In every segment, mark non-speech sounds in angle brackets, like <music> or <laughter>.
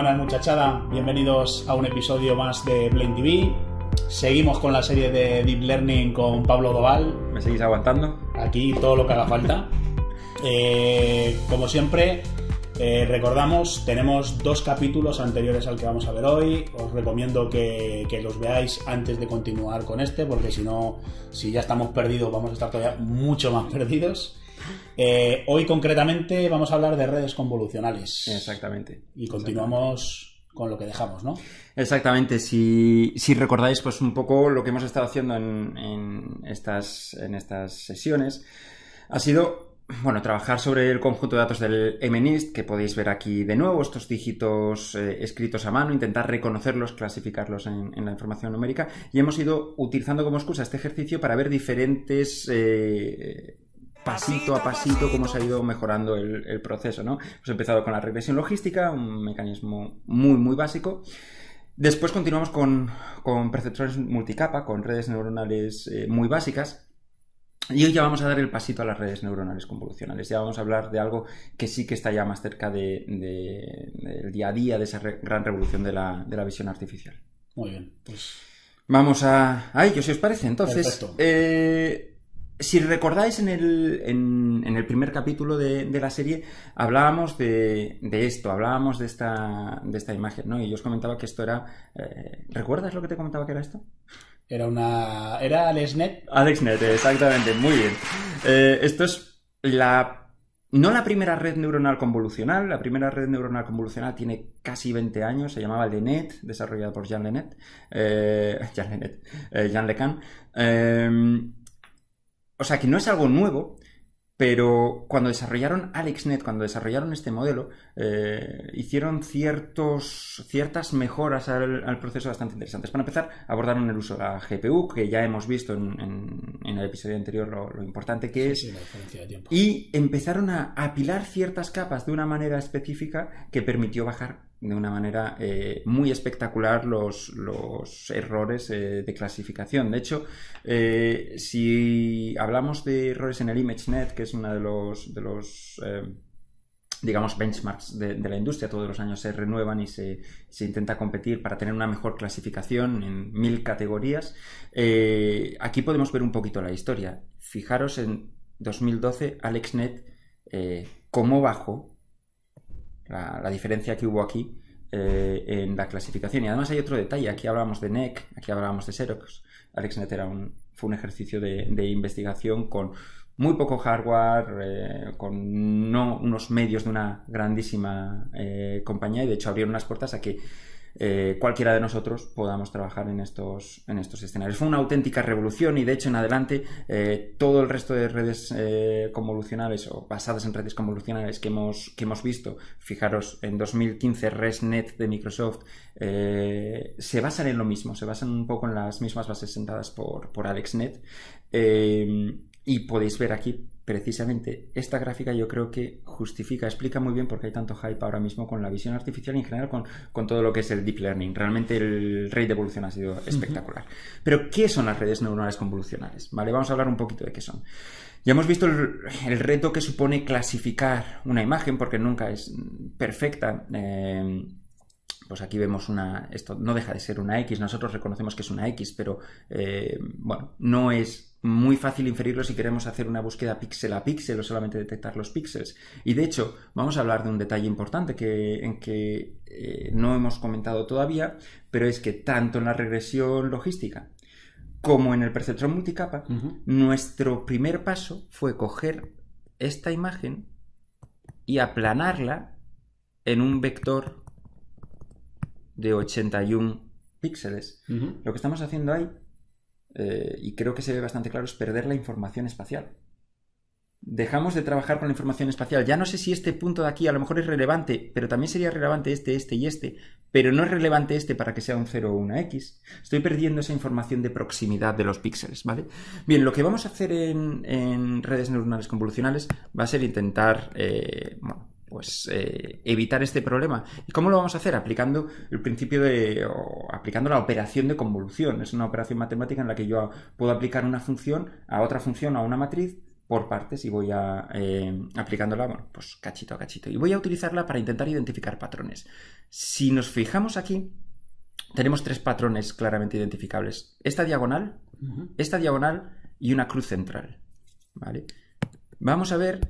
buenas muchachada, bienvenidos a un episodio más de Blend TV. Seguimos con la serie de Deep Learning con Pablo Doval. ¿Me seguís aguantando? Aquí todo lo que haga falta. <laughs> Eh, como siempre, eh, recordamos, tenemos dos capítulos anteriores al que vamos a ver hoy. Os recomiendo que, que los veáis antes de continuar con este, porque si no, si ya estamos perdidos, vamos a estar todavía mucho más <laughs> perdidos. Eh, hoy concretamente vamos a hablar de redes convolucionales. Exactamente. Y continuamos con lo que dejamos, ¿no? Exactamente. Si, recordáis, pues un poco lo que hemos estado haciendo en, estas, sesiones ha sido bueno, trabajar sobre el conjunto de datos del MNIST, que podéis ver aquí de nuevo, estos dígitos eh, escritos a mano, intentar reconocerlos, clasificarlos en, la información numérica, y hemos ido utilizando como excusa este ejercicio para ver diferentes eh, pasito a pasito cómo se ha ido mejorando el, proceso, ¿no? Hemos empezado con la regresión logística, un mecanismo muy, muy básico. Después continuamos con, con perceptores multicapa, con redes neuronales eh, muy básicas, y hoy ya vamos a dar el pasito a las redes neuronales convolucionales. Ya vamos a hablar de algo que sí que está ya más cerca del de, día a día, de esa gran revolución de la, visión artificial. Muy bien, pues Vamos a, ello, si os parece. Entonces, eh, si recordáis en el, en, el primer capítulo de, la serie, hablábamos de, esto, hablábamos de esta, de esta, imagen, ¿no? Y yo os comentaba que esto era... Eh, ¿Recuerdas lo que te comentaba que era esto? Era una... ¿Era AlexNet? AlexNet, exactamente, muy bien. Eh, esto es la... No la primera red neuronal convolucional, la primera red neuronal convolucional tiene casi 20 años, se llamaba LeNet, desarrollada por Jean LeNet, eh, <laughs> Jean LeNet, Jean LeCan, o sea, que no es algo nuevo, pero cuando desarrollaron AlexNet, cuando desarrollaron este modelo, eh, hicieron ciertos, ciertas mejoras al, proceso bastante interesantes. Para empezar, abordaron el uso de la GPU, que ya hemos visto en, el episodio anterior lo, importante que es. y empezaron a apilar ciertas capas de una manera específica que permitió bajar de una manera eh, muy espectacular los, los errores eh, de clasificación. De hecho, eh, si hablamos de errores en el ImageNet, que es uno de los, de los digamos, benchmarks de, la industria, todos los años se renuevan y se, intenta competir para tener una mejor clasificación en mil categorías, aquí podemos ver un poquito la historia. Fijaros en 2012, AlexNet, como bajo la, diferencia que hubo aquí eh, en la clasificación. Y además hay otro detalle, aquí hablábamos de NEC, aquí hablábamos de Xerox. Alex era fue un ejercicio de, investigación con muy poco hardware, eh, con no unos medios de una grandísima eh, compañía y de hecho abrieron unas puertas a que eh, cualquiera de nosotros podamos trabajar en estos, en estos escenarios. Fue una auténtica revolución y de hecho en adelante eh, todo el resto de redes eh, convolucionales o basadas en redes convolucionales que hemos, que hemos visto, fijaros, en 2015 ResNet de Microsoft, se basan en lo mismo, se basan un poco en las mismas bases sentadas por, por AlexNet. y podéis ver aquí precisamente esta gráfica yo creo que justifica, explica muy bien por qué hay tanto hype ahora mismo con la visión artificial y en general con, todo lo que es el deep learning. Realmente el rey de evolución ha sido espectacular. Pero, ¿qué son las redes neuronales convolucionales? Vale, vamos a hablar un poquito de qué son. Ya hemos visto el, reto que supone clasificar una imagen porque nunca es perfecta. Em, pues aquí vemos una, esto no deja de ser una X, nosotros reconocemos que es una X, pero eh, bueno, no es muy fácil inferirlo si queremos hacer una búsqueda píxel a píxel o solamente detectar los píxeles. Y de hecho, vamos a hablar de un detalle importante que, en que eh, no hemos comentado todavía, pero es que tanto en la regresión logística como en el perceptrón multicapa, nuestro primer paso fue coger esta imagen y aplanarla en un vector de 81 píxeles. Lo que estamos haciendo ahí eh, y creo que se ve bastante claro, es perder la información espacial. Dejamos de trabajar con la información espacial. Ya no sé si este punto de aquí a lo mejor es relevante, pero también sería relevante este, este y este, pero no es relevante este para que sea un 0 o una X. Estoy perdiendo esa información de proximidad de los píxeles, ¿vale? Bien, lo que vamos a hacer en, redes neuronales convolucionales va a ser intentar, eh, pues eh, evitar este problema. ¿Y cómo lo vamos a hacer? Aplicando el principio de. aplicando la operación de convolución. Es una operación matemática en la que yo puedo aplicar una función a otra función, a una matriz, por partes y voy a eh, aplicándola, bueno, pues cachito a cachito. Y voy a utilizarla para intentar identificar patrones. Si nos fijamos aquí, tenemos tres patrones claramente identificables. Esta diagonal, esta diagonal y una cruz central. ¿Vale? Vamos a ver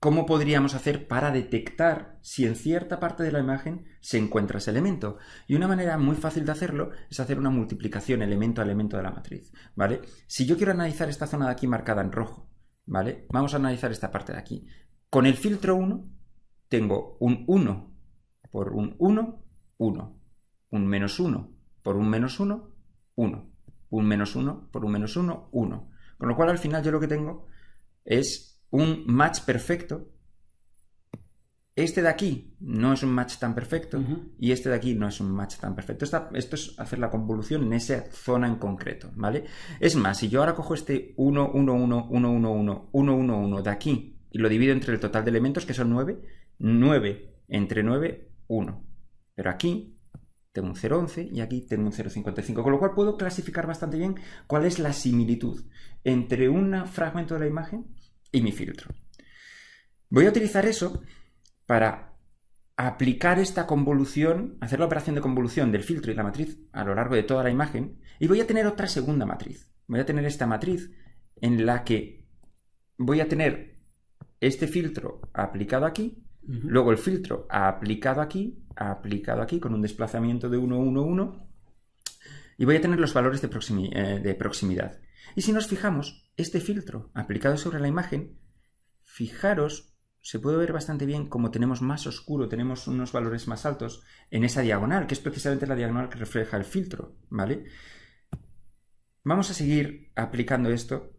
¿Cómo podríamos hacer para detectar si en cierta parte de la imagen se encuentra ese elemento? Y una manera muy fácil de hacerlo es hacer una multiplicación elemento a elemento de la matriz, ¿vale? Si yo quiero analizar esta zona de aquí marcada en rojo, ¿vale? Vamos a analizar esta parte de aquí. Con el filtro 1 tengo un 1 por un 1, 1. Un menos 1 por un menos 1, 1. Un menos 1 por un menos 1, 1. Con lo cual al final yo lo que tengo es un match perfecto, este de aquí no es un match tan perfecto y este de aquí no es un match tan perfecto. esto es hacer la convolución en esa zona en concreto, ¿vale? Es más, si yo ahora cojo este 1, 1, 1, 1, 1, 1, 1, 1, 1 de aquí y lo divido entre el total de elementos, que son 9, 9 entre 9, 1. Pero aquí tengo un 0,11 y aquí tengo un 0,55, con lo cual puedo clasificar bastante bien cuál es la similitud entre un fragmento de la imagen y mi filtro. Voy a utilizar eso para aplicar esta convolución, hacer la operación de convolución del filtro y la matriz a lo largo de toda la imagen y voy a tener otra segunda matriz. Voy a tener esta matriz en la que voy a tener este filtro aplicado aquí, luego el filtro aplicado aquí, aplicado aquí con un desplazamiento de 1, 1, 1 y voy a tener los valores de, eh, de proximidad. Y si nos fijamos, este filtro aplicado sobre la imagen, fijaros, se puede ver bastante bien como tenemos más oscuro, tenemos unos valores más altos en esa diagonal, que es precisamente la diagonal que refleja el filtro, ¿vale? Vamos a seguir aplicando esto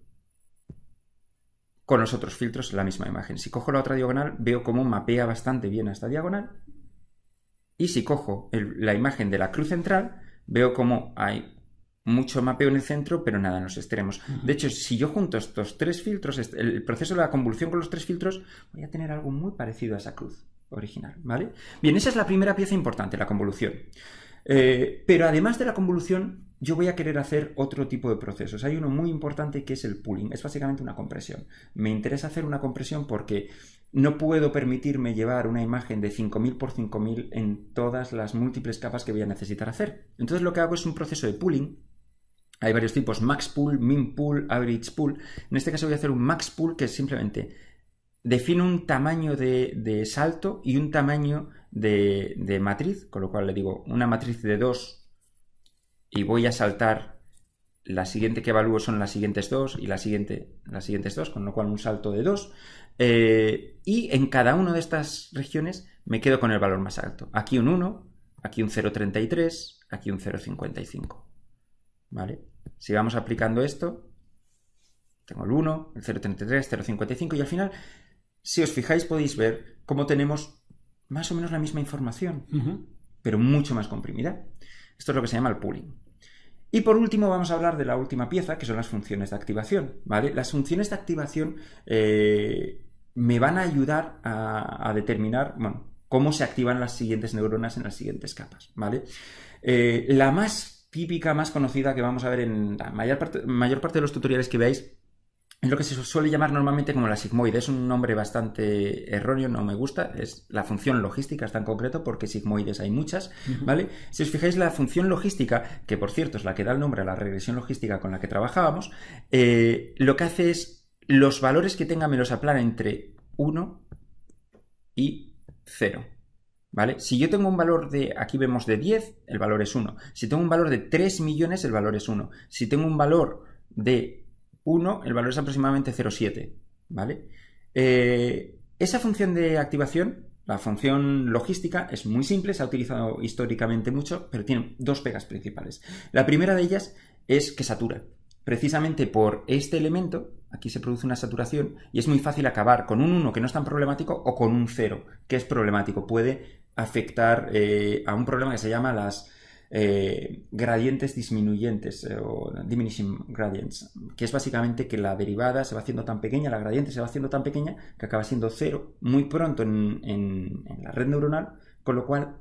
con los otros filtros en la misma imagen. Si cojo la otra diagonal, veo cómo mapea bastante bien a esta diagonal. Y si cojo la imagen de la cruz central, veo cómo hay mucho mapeo en el centro, pero nada en los extremos. De hecho, si yo junto estos tres filtros, el proceso de la convolución con los tres filtros, voy a tener algo muy parecido a esa cruz original, ¿vale? Bien, esa es la primera pieza importante, la convolución. Eh, pero además de la convolución, yo voy a querer hacer otro tipo de procesos. Hay uno muy importante que es el pooling. Es básicamente una compresión. Me interesa hacer una compresión porque no puedo permitirme llevar una imagen de 5000 por 5000 en todas las múltiples capas que voy a necesitar hacer. Entonces lo que hago es un proceso de pooling hay varios tipos, max pool, min pool, average pool. En este caso voy a hacer un max pool que simplemente define un tamaño de, salto y un tamaño de, matriz, con lo cual le digo una matriz de 2 y voy a saltar la siguiente que evalúo son las siguientes 2 y las siguientes 2, con lo cual un salto de 2. Eh, y en cada una de estas regiones me quedo con el valor más alto. Aquí un 1, aquí un 0,33, aquí un 0,55. ¿Vale? Si vamos aplicando esto, tengo el 1, el 0.33, 0.55 y al final, si os fijáis podéis ver cómo tenemos más o menos la misma información, pero mucho más comprimida. Esto es lo que se llama el pooling. Y por último vamos a hablar de la última pieza, que son las funciones de activación. ¿vale? Las funciones de activación eh, me van a ayudar a, determinar cómo se activan las siguientes neuronas en las siguientes capas. ¿vale? Eh, la más típica, más conocida que vamos a ver en la mayor parte, de los tutoriales que veáis. Es lo que se suele llamar normalmente como la sigmoide. Es un nombre bastante erróneo, no me gusta. Es la función logística, está en concreto, porque sigmoides hay muchas, ¿vale? Si os fijáis, la función logística, que por cierto es la que da el nombre a la regresión logística con la que trabajábamos, eh, lo que hace es los valores que tenga me los aplana entre 1 y 0. ¿Vale? Si yo tengo un valor de, aquí vemos de 10, el valor es 1. Si tengo un valor de 3 millones, el valor es 1. Si tengo un valor de 1, el valor es aproximadamente 0,7. ¿Vale? Eh, esa función de activación, la función logística, es muy simple, se ha utilizado históricamente mucho, pero tiene dos pegas principales. La primera de ellas es que satura. Precisamente por este elemento, aquí se produce una saturación y es muy fácil acabar con un 1 que no es tan problemático o con un 0 que es problemático. Puede afectar eh, a un problema que se llama las eh, gradientes disminuyentes eh, o diminishing gradients, que es básicamente que la derivada se va haciendo tan pequeña, la gradiente se va haciendo tan pequeña que acaba siendo 0 muy pronto en, la red neuronal, con lo cual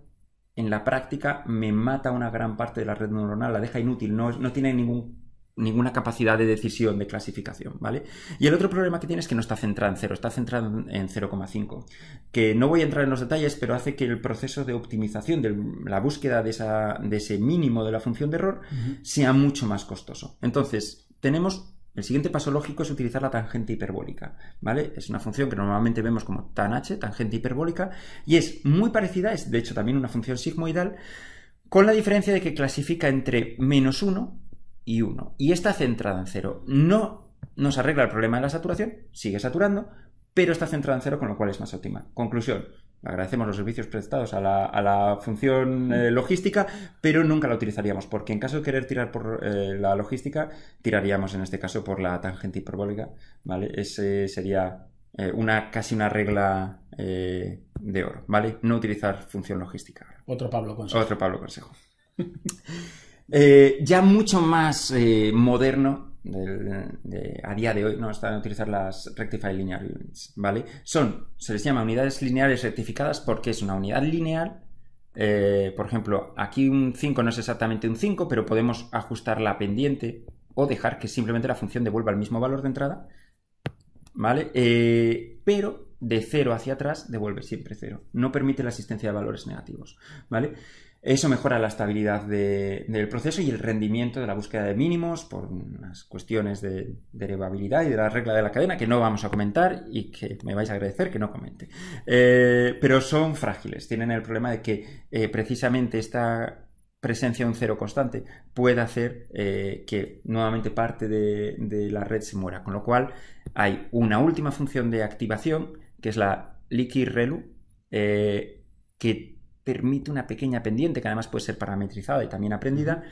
en la práctica me mata una gran parte de la red neuronal, la deja inútil, no, no tiene ningún ninguna capacidad de decisión, de clasificación, ¿vale? Y el otro problema que tiene es que no está centrado en 0, está centrado en 0,5, que no voy a entrar en los detalles, pero hace que el proceso de optimización, de la búsqueda de, ese mínimo de la función de error, sea mucho más costoso. Entonces, tenemos el siguiente paso lógico es utilizar la tangente hiperbólica, ¿vale? Es una función que normalmente vemos como tan h, tangente hiperbólica, y es muy parecida, es de hecho también una función sigmoidal, con la diferencia de que clasifica entre menos 1 y 1. Y está centrada en 0. No nos arregla el problema de la saturación, sigue saturando, pero está centrada en 0, con lo cual es más óptima. Conclusión, agradecemos los servicios prestados a la, función eh, mm. logística, pero nunca la utilizaríamos, porque en caso de querer tirar por eh, la logística, tiraríamos en este caso por la tangente hiperbólica, ¿vale? Ese sería eh, una, casi una regla de oro, ¿vale? No utilizar función logística. Otro Pablo Consejo. Otro Pablo Consejo. <laughs> Eh, ya mucho más eh, moderno a día de hoy, no está a utilizar las Rectified Linear Units, ¿vale? Son, se les llama unidades lineales rectificadas porque es una unidad lineal. Eh, por ejemplo, aquí un 5 no es exactamente un 5, pero podemos ajustar la pendiente o dejar que simplemente la función devuelva el mismo valor de entrada, ¿vale? pero de 0 hacia atrás devuelve siempre 0. No permite la existencia de valores negativos, ¿vale? Eso mejora la estabilidad del proceso y el rendimiento de la búsqueda de mínimos por unas cuestiones de derivabilidad y de la regla de la cadena que no vamos a comentar y que me vais a agradecer que no comente. Eh, pero son frágiles, tienen el problema de que eh, precisamente esta presencia de un cero constante puede hacer eh, que nuevamente parte de, la red se muera. Con lo cual hay una última función de activación que es la leaky relu que permite una pequeña pendiente, que además puede ser parametrizada y también aprendida,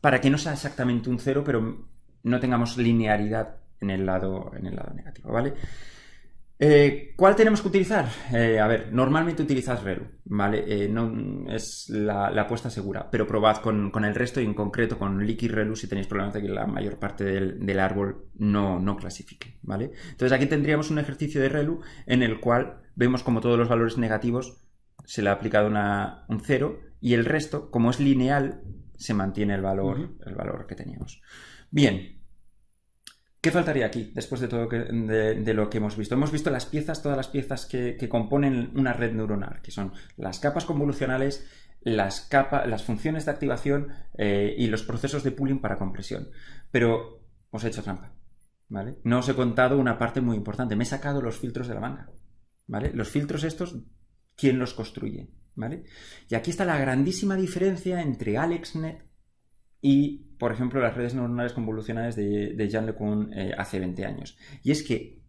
para que no sea exactamente un cero, pero no tengamos linearidad en el lado, en el lado negativo, ¿vale? Eh, ¿Cuál tenemos que utilizar? Eh, a ver, normalmente utilizas Relu, ¿vale? Eh, no, es la, apuesta segura, pero probad con, el resto y en concreto con leaky Relu si tenéis problemas de que la mayor parte del, árbol no, no, clasifique, ¿vale? Entonces aquí tendríamos un ejercicio de Relu en el cual vemos como todos los valores negativos se le ha aplicado un cero y el resto, como es lineal, se mantiene el valor, el valor que teníamos. Bien, ¿Qué faltaría aquí después de todo de, lo que hemos visto? Hemos visto las piezas, todas las piezas que, componen una red neuronal, que son las capas convolucionales, las, capas, las funciones de activación eh, y los procesos de pooling para compresión. Pero os he hecho trampa, ¿vale? No os he contado una parte muy importante, me he sacado los filtros de la manga, ¿vale? Los filtros estos quién los construye. ¿Vale? Y aquí está la grandísima diferencia entre AlexNet y, por ejemplo, las redes neuronales convolucionales de, Jean LeCun eh, hace 20 años. Y es que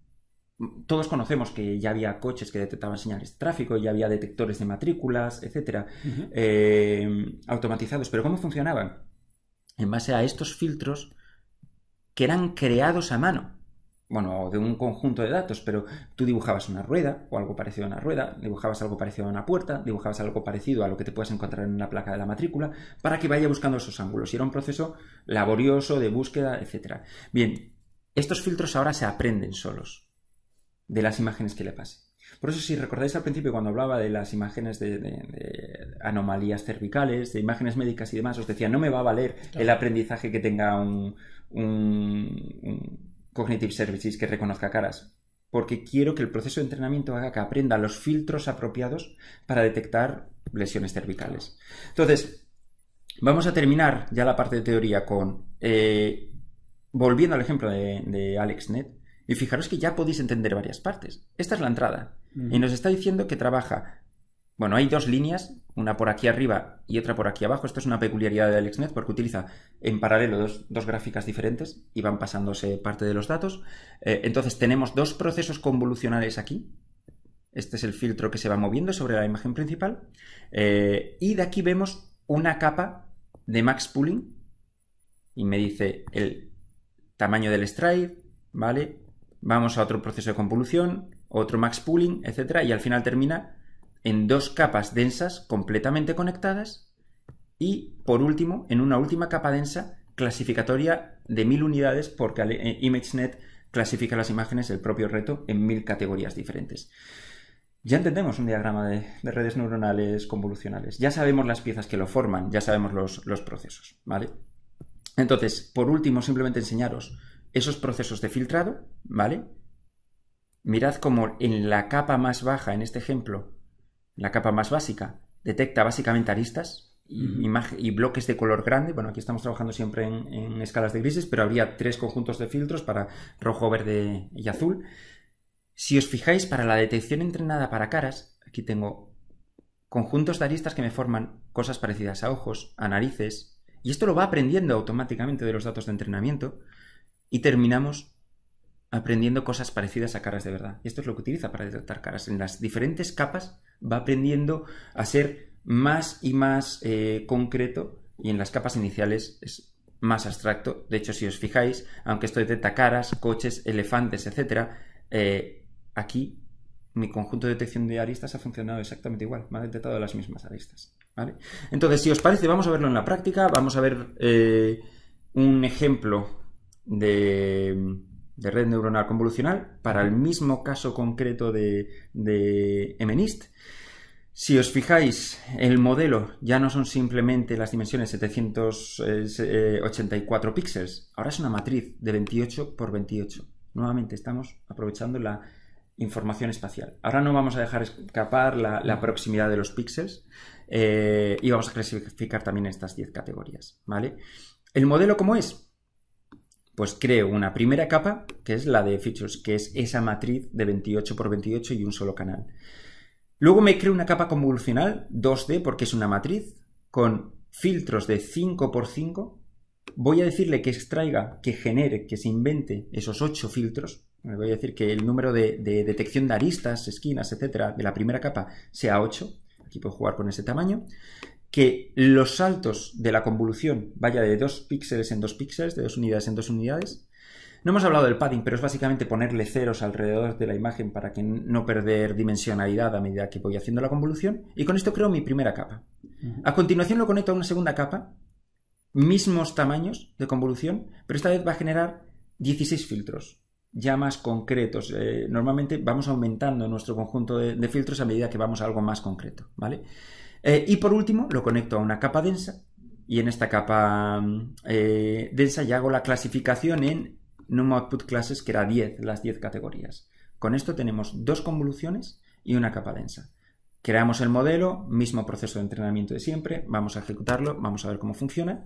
mm, todos conocemos que ya había coches que detectaban señales de tráfico, ya había detectores de matrículas, etcétera, eh, automatizados. Pero ¿cómo funcionaban? En base a estos filtros que eran creados a mano bueno, de un conjunto de datos, pero tú dibujabas una rueda o algo parecido a una rueda, dibujabas algo parecido a una puerta, dibujabas algo parecido a lo que te puedas encontrar en una placa de la matrícula, para que vaya buscando esos ángulos. Y era un proceso laborioso de búsqueda, etc. Bien, estos filtros ahora se aprenden solos de las imágenes que le pase. Por eso, si recordáis al principio cuando hablaba de las imágenes de, anomalías cervicales, de imágenes médicas y demás, os decía, no me va a valer el aprendizaje que tenga un Cognitive Services que reconozca caras, porque quiero que el proceso de entrenamiento haga que aprenda los filtros apropiados para detectar lesiones cervicales. Entonces, vamos a terminar ya la parte de teoría con, eh, volviendo al ejemplo de, AlexNet, y fijaros que ya podéis entender varias partes. Esta es la entrada. Y nos está diciendo que trabaja bueno, hay dos líneas, una por aquí arriba y otra por aquí abajo. Esto es una peculiaridad de AlexNet porque utiliza en paralelo dos, gráficas diferentes y van pasándose parte de los datos. Eh, entonces tenemos dos procesos convolucionales aquí. Este es el filtro que se va moviendo sobre la imagen principal. Eh, y de aquí vemos una capa de max pooling y me dice el tamaño del stride, ¿vale? Vamos a otro proceso de convolución, otro max pooling, etcétera, y al final termina en dos capas densas completamente conectadas y, por último, en una última capa densa clasificatoria de mil unidades porque eh, ImageNet clasifica las imágenes del propio reto en mil categorías diferentes. Ya entendemos un diagrama de, redes neuronales convolucionales. Ya sabemos las piezas que lo forman, ya sabemos los, los procesos, ¿vale? Entonces, por último, simplemente enseñaros esos procesos de filtrado, ¿vale? Mirad cómo en la capa más baja, en este ejemplo, la capa más básica, detecta básicamente aristas y, bloques de color grande. Bueno, aquí estamos trabajando siempre en, en, escalas de grises, pero habría tres conjuntos de filtros para rojo, verde y azul. Si os fijáis, para la detección entrenada para caras, aquí tengo conjuntos de aristas que me forman cosas parecidas a ojos, a narices, y esto lo va aprendiendo automáticamente de los datos de entrenamiento, y terminamos aprendiendo cosas parecidas a caras de verdad. Y esto es lo que utiliza para detectar caras. En las diferentes capas va aprendiendo a ser más y más eh, concreto y en las capas iniciales es más abstracto. De hecho, si os fijáis, aunque esto detecta caras, coches, elefantes, etc., eh, aquí mi conjunto de detección de aristas ha funcionado exactamente igual, me ha detectado las mismas aristas. Entonces, si os parece, vamos a verlo en la práctica, vamos a ver eh, un ejemplo de de red neuronal convolucional para el mismo caso concreto de, de MNIST. Si os fijáis, el modelo ya no son simplemente las dimensiones 784 eh, píxeles, ahora es una matriz de 28 por 28. Nuevamente estamos aprovechando la información espacial. Ahora no vamos a dejar escapar la, proximidad de los píxeles eh, y vamos a clasificar también estas 10 categorías, ¿vale? ¿El modelo cómo es? Pues creo una primera capa, que es la de features, que es esa matriz de 28 por 28 y un solo canal. Luego me creo una capa convolucional 2D, porque es una matriz, con filtros de 5 por 5. Voy a decirle que extraiga, que genere, que se invente esos 8 filtros. Le voy a decir que el número de, de detección de aristas, esquinas, etcétera, de la primera capa sea 8. Aquí puedo jugar con ese tamaño que los saltos de la convolución vaya de 2 píxeles en 2 píxeles, de 2 unidades en 2 unidades. No hemos hablado del padding, pero es básicamente ponerle ceros alrededor de la imagen para que no perder dimensionalidad a medida que voy haciendo la convolución. Y con esto creo mi primera capa. A continuación lo conecto a una segunda capa, mismos tamaños de convolución, pero esta vez va a generar 16 filtros, ya más concretos. Eh, normalmente vamos aumentando nuestro conjunto de, de filtros a medida que vamos a algo más concreto, ¿vale? Eh, y por último, lo conecto a una capa densa y en esta capa mm, eh, densa ya hago la clasificación en output Classes, que era 10, las 10 categorías. Con esto tenemos dos convoluciones y una capa densa. Creamos el modelo, mismo proceso de entrenamiento de siempre, vamos a ejecutarlo, vamos a ver cómo funciona.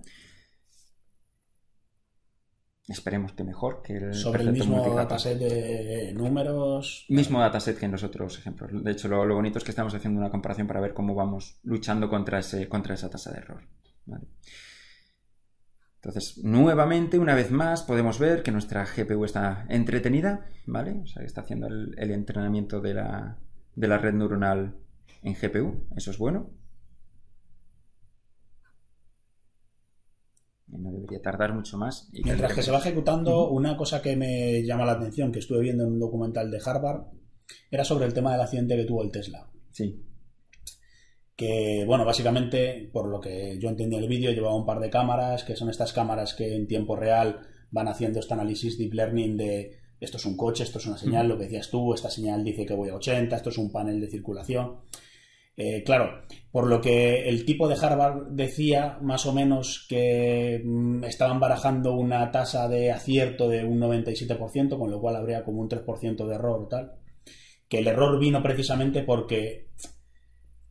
Esperemos que mejor que el. Sobre el mismo dataset de números. Mismo dataset que en los otros ejemplos. De hecho, lo, bonito es que estamos haciendo una comparación para ver cómo vamos luchando contra, ese, contra esa tasa de error. Entonces, nuevamente, una vez más, podemos ver que nuestra GPU está entretenida, ¿vale? O sea, está haciendo el, entrenamiento de la, de la red neuronal en GPU. Eso es bueno. no debería tardar mucho más. Y Mientras que se va ejecutando, una cosa que me llama la atención, que estuve viendo en un documental de Harvard, era sobre el tema del accidente que tuvo el Tesla. Sí. Que, bueno, básicamente, por lo que yo entendí el vídeo, llevaba un par de cámaras, que son estas cámaras que en tiempo real van haciendo este análisis deep learning de esto es un coche, esto es una señal, lo que decías tú, esta señal dice que voy a 80, esto es un panel de circulación. Eh, claro, por lo que el tipo de Harvard decía más o menos que mm, estaban barajando una tasa de acierto de un 97%, con lo cual habría como un 3% de error, o tal. Que el error vino precisamente porque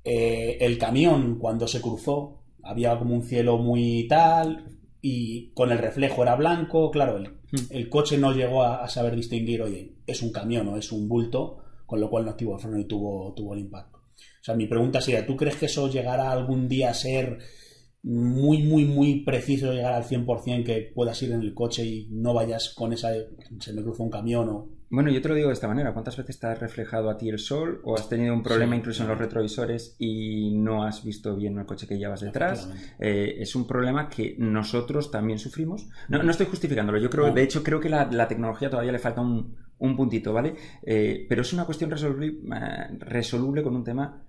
eh, el camión cuando se cruzó había como un cielo muy tal y con el reflejo era blanco, claro, el, hmm. coche no llegó a, saber distinguir, oye, es un camión o es un bulto, con lo cual no activó el freno y tuvo, tuvo el impacto sea, mi pregunta sería, ¿tú crees que eso llegará algún día a ser muy, muy, muy preciso llegar al 100% que puedas ir en el coche y no vayas con esa, se me cruza un camión o... Bueno, yo te lo digo de esta manera, ¿cuántas veces te has reflejado a ti el sol o has tenido un problema incluso en los retrovisores y no has visto bien el coche que llevas detrás? Eh, es un problema que nosotros también sufrimos. No, estoy justificándolo, yo creo, de hecho creo que la, tecnología todavía le falta un, puntito, ¿vale? Eh, pero es una cuestión eh, resoluble con un tema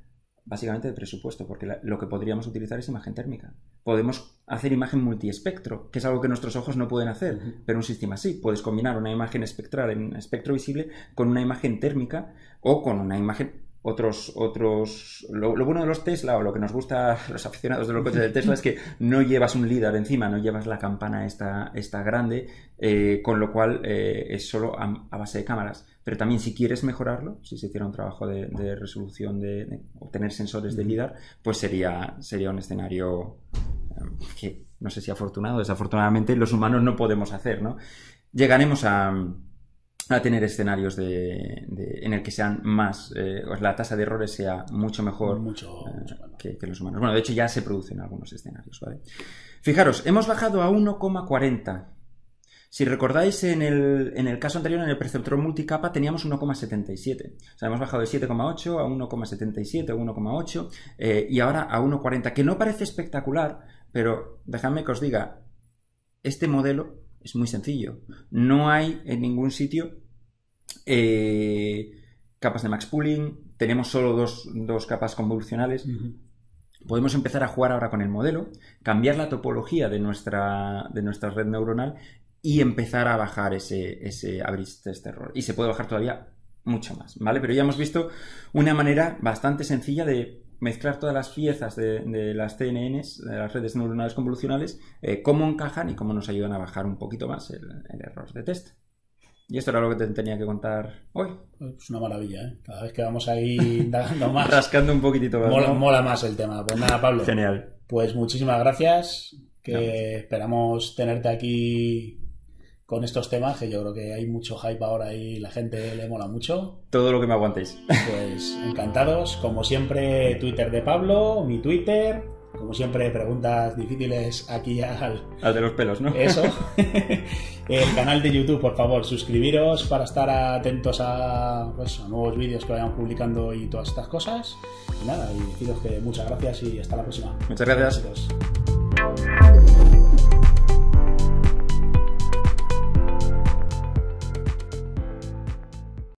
básicamente de presupuesto, porque lo que podríamos utilizar es imagen térmica. Podemos hacer imagen multiespectro, que es algo que nuestros ojos no pueden hacer, pero un sistema sí. Puedes combinar una imagen espectral en espectro visible con una imagen térmica o con una imagen otros, otros, lo, bueno de los Tesla o lo que nos gusta a los aficionados de los coches de Tesla es que no llevas un líder encima, no llevas la campana esta, esta grande, eh, con lo cual eh, es solo a, base de cámaras pero también si quieres mejorarlo, si se hiciera un trabajo de, resolución de, obtener sensores de LIDAR, pues sería, sería un escenario eh, que no sé si afortunado, desafortunadamente los humanos no podemos hacer, ¿no? Llegaremos a, tener escenarios en el que sean más, eh, la tasa de errores sea mucho mejor eh, que, los humanos. Bueno, de hecho ya se producen algunos escenarios, Fijaros, hemos bajado a 1,40 si recordáis, en el, caso anterior, en el preceptor multicapa, teníamos 1,77. O sea, hemos bajado de 7,8 a 1,77, 1,8 eh, y ahora a 1,40, que no parece espectacular, pero dejadme que os diga, este modelo es muy sencillo. No hay en ningún sitio eh, capas de max pooling, tenemos solo dos, capas convolucionales. Podemos empezar a jugar ahora con el modelo, cambiar la topología de nuestra, de nuestra red neuronal y empezar a bajar ese, ese test error. Y se puede bajar todavía mucho más, ¿vale? Pero ya hemos visto una manera bastante sencilla de mezclar todas las piezas de, las CNNs, de las redes neuronales convolucionales, eh, cómo encajan y cómo nos ayudan a bajar un poquito más el, error de test. Y esto era lo que te tenía que contar hoy. Es una maravilla, ¿eh? Cada vez que vamos ahí <laughs> dando Rascando un poquitito más. Mola, más el tema. Pues nada, Pablo. Genial. Pues muchísimas gracias. Que esperamos tenerte aquí con estos temas, que yo creo que hay mucho hype ahora y la gente le mola mucho. Todo lo que me aguantéis. Pues encantados. Como siempre, Twitter de Pablo, mi Twitter. Como siempre, preguntas difíciles aquí al... Al de los pelos, ¿no? Eso. <laughs> <laughs> El canal de YouTube, por favor, suscribiros para estar atentos a, pues, a nuevos vídeos que vayan publicando y todas estas cosas. Y nada, y deciros que muchas gracias y hasta la próxima. Muchas gracias. gracias.